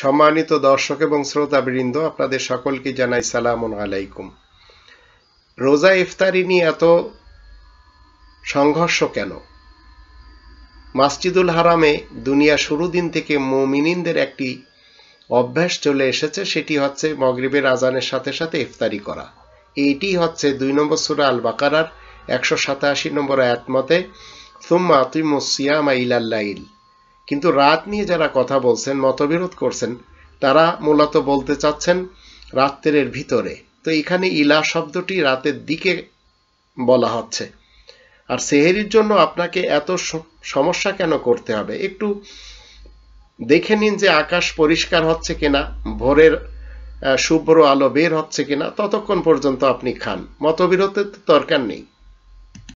সম্মানিত দর্শক এবং শ্রোতাবৃন্দ আপনাদের সকলকে জানাই সালাম আলাইকুম রোজা ইফতারি নিয়ে এত সংঘর্ষ কেন মাসজিদুল হারামে দুনিয়া শুরু দিন থেকে মোমিনিনদের একটি অভ্যাস চলে এসেছে সেটি হচ্ছে মগরিবের আজানের সাথে সাথে ইফতারি করা এইটি হচ্ছে দুই নম্বর সুরা আল বাকারার একশো সাতাশি নম্বর আয়াতমতে সুম্মা আতিমুসিয়ামা ইলাল্লাইল কিন্তু রাত নিয়ে যারা কথা বলছেন মতবিরোধ করছেন তারা মূলত বলতে চাচ্ছেন রাত্রের ভিতরে তো এখানে ইলা শব্দটি রাতের দিকে বলা হচ্ছে আর সেহেরির জন্য আপনাকে এত সমস্যা কেন করতে হবে একটু দেখে নিন যে আকাশ পরিষ্কার হচ্ছে কিনা ভোরের শুভ্র আলো বের হচ্ছে কিনা ততক্ষণ পর্যন্ত আপনি খান মতবিরোধের দরকার নেই